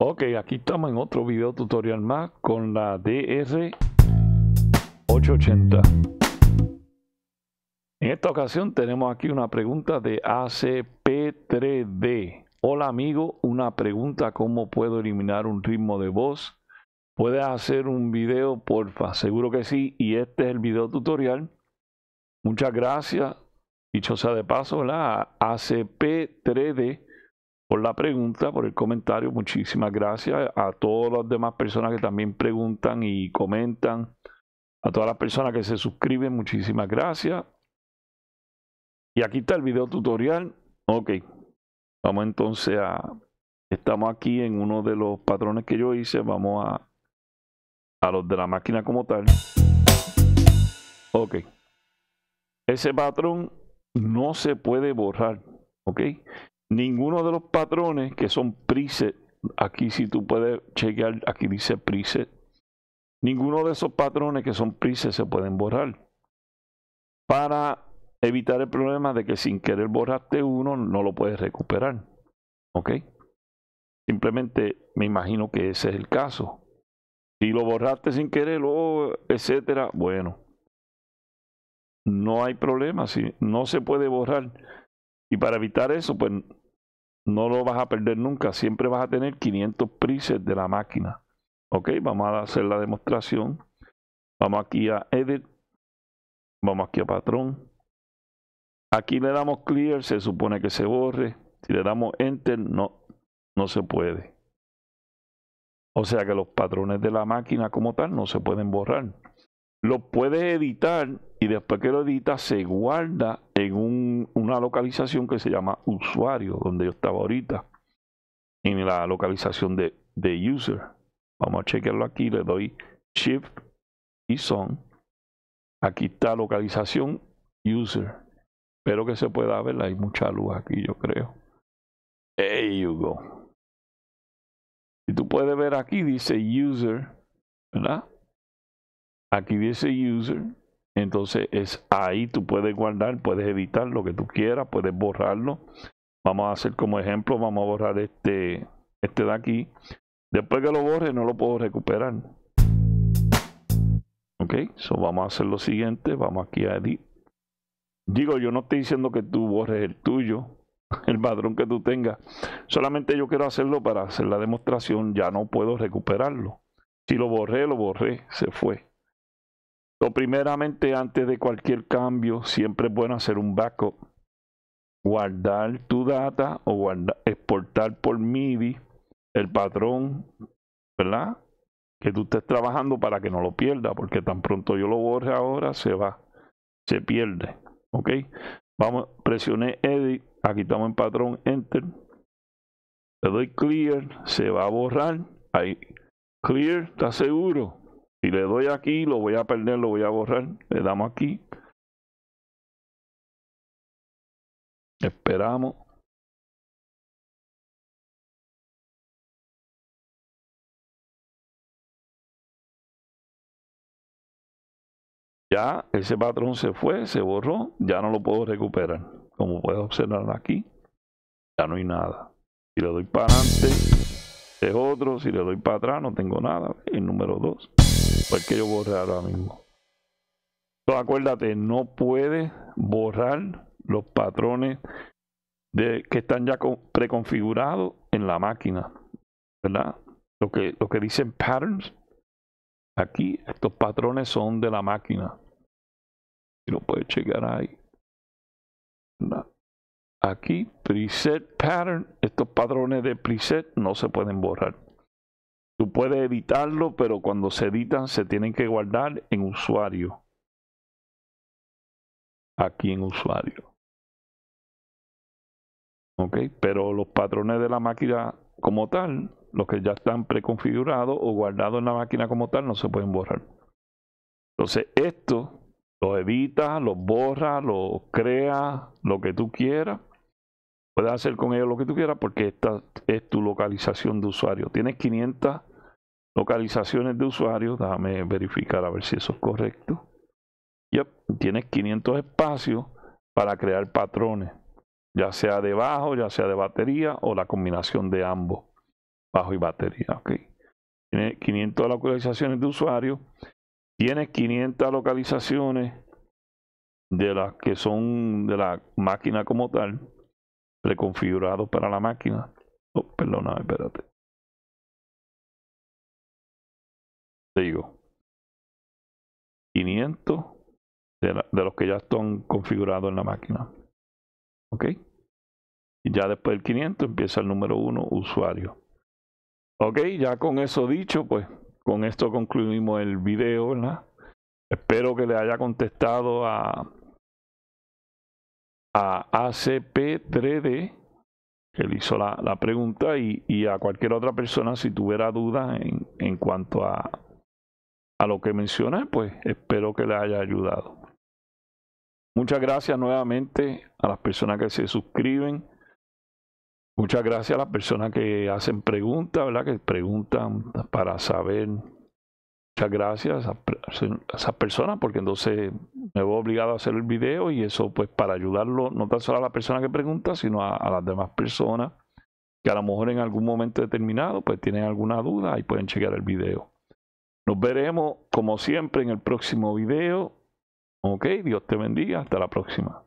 Ok, aquí estamos en otro video tutorial más con la DR880. En esta ocasión tenemos aquí una pregunta de ACP3D. Hola amigo, una pregunta cómo puedo eliminar un ritmo de voz. ¿Puedes hacer un video, porfa? Seguro que sí, y este es el video tutorial. Muchas gracias. Dicho sea de paso, la ACP3D la pregunta, por el comentario. Muchísimas gracias a todas las demás personas que también preguntan y comentan. A todas las personas que se suscriben, muchísimas gracias. Y aquí está el video tutorial. Ok, vamos entonces a... Estamos aquí en uno de los patrones que yo hice. Vamos a, a los de la máquina como tal. Ok. Ese patrón no se puede borrar. ¿ok? ninguno de los patrones que son preset, aquí si tú puedes chequear, aquí dice preset, ninguno de esos patrones que son preset se pueden borrar. Para evitar el problema de que sin querer borraste uno, no lo puedes recuperar. ¿Ok? Simplemente me imagino que ese es el caso. Si lo borraste sin querer, etc. etcétera, bueno, no hay problema, si no se puede borrar y para evitar eso, pues no lo vas a perder nunca. Siempre vas a tener 500 prises de la máquina. Ok, vamos a hacer la demostración. Vamos aquí a Edit. Vamos aquí a Patrón. Aquí le damos Clear, se supone que se borre. Si le damos Enter, no, no se puede. O sea que los patrones de la máquina como tal no se pueden borrar lo puedes editar y después que lo edita, se guarda en un, una localización que se llama usuario, donde yo estaba ahorita, en la localización de, de user. Vamos a chequearlo aquí, le doy shift y son. Aquí está localización user. Espero que se pueda ver, hay mucha luz aquí yo creo. There you go. Y tú puedes ver aquí, dice user, ¿verdad? Aquí dice user, entonces es ahí, tú puedes guardar, puedes editar lo que tú quieras, puedes borrarlo. Vamos a hacer como ejemplo, vamos a borrar este, este de aquí. Después que lo borre no lo puedo recuperar. Ok, so vamos a hacer lo siguiente, vamos aquí a edit. Digo, yo no estoy diciendo que tú borres el tuyo, el padrón que tú tengas. Solamente yo quiero hacerlo para hacer la demostración, ya no puedo recuperarlo. Si lo borré, lo borré, se fue primeramente, antes de cualquier cambio, siempre es bueno hacer un backup. Guardar tu data o exportar por MIDI el patrón, ¿verdad? Que tú estés trabajando para que no lo pierda, porque tan pronto yo lo borre ahora, se va, se pierde. ¿Ok? Vamos, presioné Edit, aquí estamos en patrón, Enter. Le doy Clear, se va a borrar. Ahí, Clear, está seguro? Si le doy aquí, lo voy a perder, lo voy a borrar. Le damos aquí. Esperamos. Ya ese patrón se fue, se borró, ya no lo puedo recuperar. Como puedes observar aquí, ya no hay nada. Si le doy para adelante, es otro. Si le doy para atrás, no tengo nada. El número 2 que yo borré ahora mismo. Entonces acuérdate, no puedes borrar los patrones de, que están ya preconfigurados en la máquina. ¿Verdad? Lo que, lo que dicen patterns, aquí estos patrones son de la máquina. y lo puedes llegar ahí. Aquí, preset pattern, estos patrones de preset no se pueden borrar. Tú puedes editarlo, pero cuando se editan se tienen que guardar en usuario. Aquí en usuario. Ok, pero los patrones de la máquina como tal, los que ya están preconfigurados o guardados en la máquina como tal, no se pueden borrar. Entonces, esto lo editas, lo borras, lo crea, lo que tú quieras Puedes hacer con ellos lo que tú quieras porque esta es tu localización de usuario. Tienes 500 localizaciones de usuario. Déjame verificar a ver si eso es correcto. Yep. Tienes 500 espacios para crear patrones, ya sea de bajo, ya sea de batería o la combinación de ambos, bajo y batería. Okay. Tienes 500 localizaciones de usuario. Tienes 500 localizaciones de las que son de la máquina como tal reconfigurado para la máquina. Oh, perdóname, espérate. Digo, 500 de, de los que ya están configurados en la máquina. ¿Ok? Y ya después del 500 empieza el número 1, usuario. Ok, ya con eso dicho, pues con esto concluimos el video, ¿verdad? Espero que le haya contestado a, a ACP3D, que le hizo la, la pregunta, y, y, a cualquier otra persona si tuviera dudas en, en, cuanto a, a lo que mencioné, pues espero que le haya ayudado. Muchas gracias nuevamente a las personas que se suscriben. Muchas gracias a las personas que hacen preguntas, ¿verdad? Que preguntan para saber muchas gracias a, esas personas porque entonces me veo obligado a hacer el video y eso pues para ayudarlo no tan solo a la persona que pregunta sino a, las demás personas que a lo mejor en algún momento determinado pues tienen alguna duda y pueden chequear el video. Nos veremos como siempre en el próximo video. Ok, Dios te bendiga, hasta la próxima.